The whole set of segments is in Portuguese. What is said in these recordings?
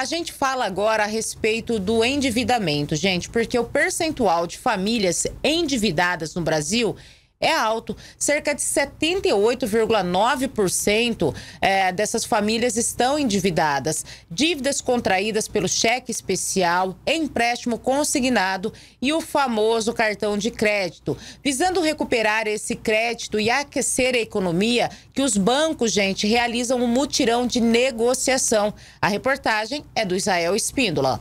A gente fala agora a respeito do endividamento, gente, porque o percentual de famílias endividadas no Brasil é alto. Cerca de 78,9% é, dessas famílias estão endividadas. Dívidas contraídas pelo cheque especial, empréstimo consignado e o famoso cartão de crédito. Visando recuperar esse crédito e aquecer a economia, que os bancos, gente, realizam um mutirão de negociação. A reportagem é do Israel Espíndola.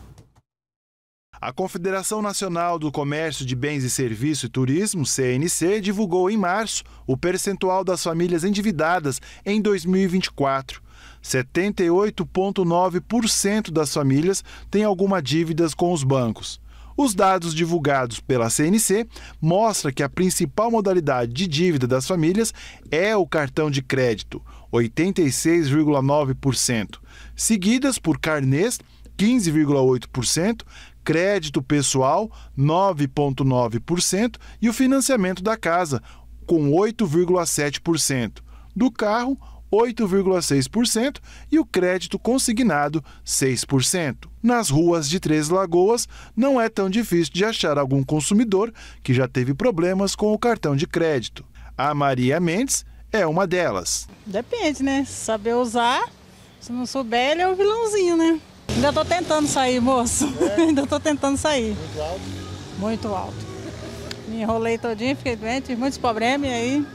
A Confederação Nacional do Comércio de Bens e Serviços e Turismo, CNC, divulgou em março o percentual das famílias endividadas em 2024. 78,9% das famílias têm alguma dívida com os bancos. Os dados divulgados pela CNC mostram que a principal modalidade de dívida das famílias é o cartão de crédito, 86,9%, seguidas por carnês, 15,8%, crédito pessoal, 9,9%, e o financiamento da casa, com 8,7%, do carro, 8,6% e o crédito consignado 6%. Nas ruas de Três Lagoas, não é tão difícil de achar algum consumidor que já teve problemas com o cartão de crédito. A Maria Mendes é uma delas. Depende, né? Saber usar. Se não souber, ele é o vilãozinho, né? Ainda estou tentando sair, moço. É? Ainda estou tentando sair. Muito alto? Muito alto. Me enrolei todinho, fiquei doente, muitos problemas e aí.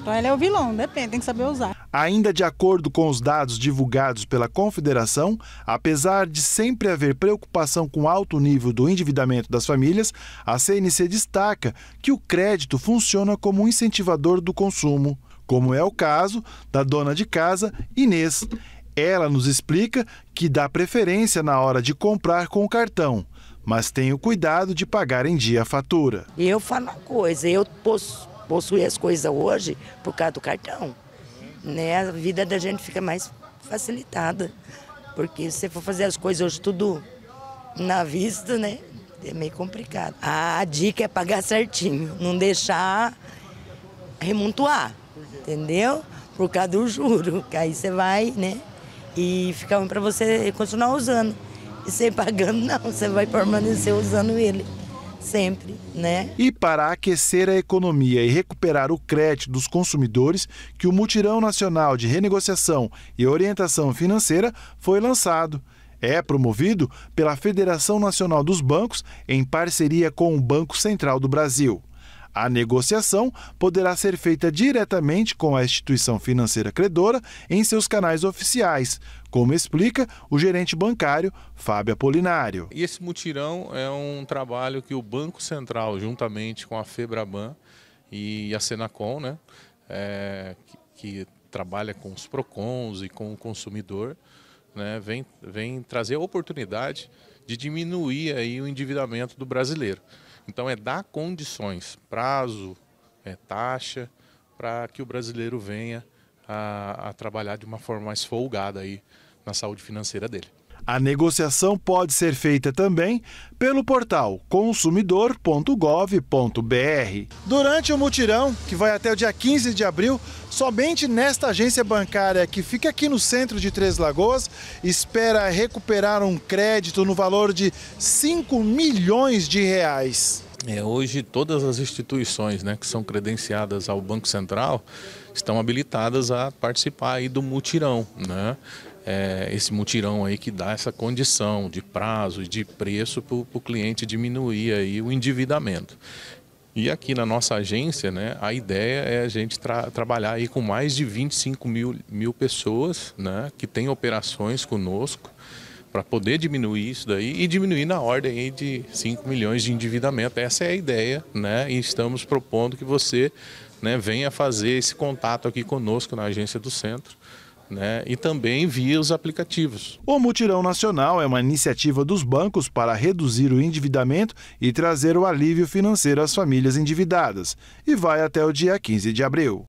Então ele é o vilão, depende, tem que saber usar. Ainda de acordo com os dados divulgados pela Confederação, apesar de sempre haver preocupação com o alto nível do endividamento das famílias, a CNC destaca que o crédito funciona como um incentivador do consumo, como é o caso da dona de casa Inês. Ela nos explica que dá preferência na hora de comprar com o cartão, mas tem o cuidado de pagar em dia a fatura. Eu falo uma coisa, eu posso possuí as coisas hoje por causa do cartão. Né? A vida da gente fica mais facilitada, porque se você for fazer as coisas hoje tudo na vista, né? É meio complicado. A dica é pagar certinho, não deixar remontuar, entendeu? Por causa do juro, que aí você vai, né? e ficavam para você continuar usando. E sem pagando, não, você vai permanecer usando ele sempre, né? E para aquecer a economia e recuperar o crédito dos consumidores, que o Mutirão Nacional de Renegociação e Orientação Financeira foi lançado. É promovido pela Federação Nacional dos Bancos em parceria com o Banco Central do Brasil. A negociação poderá ser feita diretamente com a instituição financeira credora em seus canais oficiais, como explica o gerente bancário Fábio Apolinário. E esse mutirão é um trabalho que o Banco Central, juntamente com a Febraban e a Senacom, né, é, que, que trabalha com os PROCONs e com o consumidor, né, vem, vem trazer a oportunidade de diminuir aí o endividamento do brasileiro. Então é dar condições, prazo, é, taxa, para que o brasileiro venha a, a trabalhar de uma forma mais folgada aí na saúde financeira dele. A negociação pode ser feita também pelo portal consumidor.gov.br. Durante o mutirão, que vai até o dia 15 de abril, somente nesta agência bancária que fica aqui no centro de Três Lagoas, espera recuperar um crédito no valor de 5 milhões de reais. É, hoje todas as instituições né, que são credenciadas ao Banco Central estão habilitadas a participar aí do mutirão. Né? é, esse mutirão aí que dá essa condição de prazo e de preço para o cliente diminuir aí o endividamento. E aqui na nossa agência, né, a ideia é a gente tra trabalhar aí com mais de 25 mil, mil pessoas né, que têm operações conosco para poder diminuir isso daí e diminuir na ordem aí de 5 milhões de endividamento. Essa é a ideia né, e estamos propondo que você né, venha fazer esse contato aqui conosco na agência do centro né, e também via os aplicativos. O Mutirão Nacional é uma iniciativa dos bancos para reduzir o endividamento e trazer o alívio financeiro às famílias endividadas e vai até o dia 15 de abril.